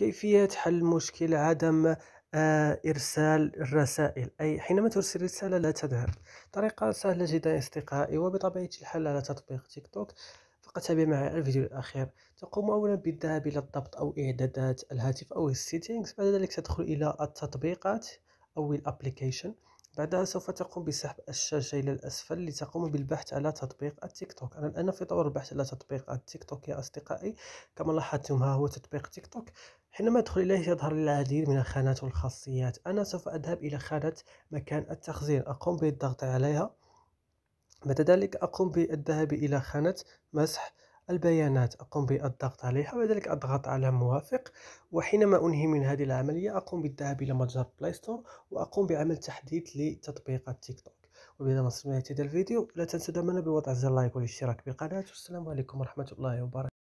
كيفية حل مشكل عدم آه، إرسال الرسائل أي حينما ترسل رسالة لا تذهب طريقة سهلة جدا أصدقائي وبطبيعة الحال على تطبيق تيك توك فقط تابع معي الفيديو الأخير تقوم أولا بالذهاب إلى الضبط أو إعدادات الهاتف أو السيتينغز بعد ذلك تدخل إلى التطبيقات أو الابليكيشن بعدها سوف تقوم بسحب الشاشة إلى الأسفل لتقوم بالبحث على تطبيق التيك توك أنا الآن في طور البحث على تطبيق التيك توك يا أصدقائي كما لاحظتم ها هو تطبيق تيك توك حينما أدخل إليه يظهر لي العديد من الخانات والخاصيات أنا سوف أذهب إلى خانة مكان التخزين أقوم بالضغط عليها بعد ذلك أقوم بالذهاب إلى خانة مسح البيانات أقوم بالضغط عليها ذلك أضغط على موافق وحينما أنهي من هذه العملية أقوم بالذهاب إلى متجر بلاي ستور وأقوم بعمل تحديث لتطبيق التيك توك وبهذا نصل نهاية هذا الفيديو لا تنسوا دعمنا بوضع زر لايك والاشتراك بالقناة والسلام عليكم ورحمة الله وبركاته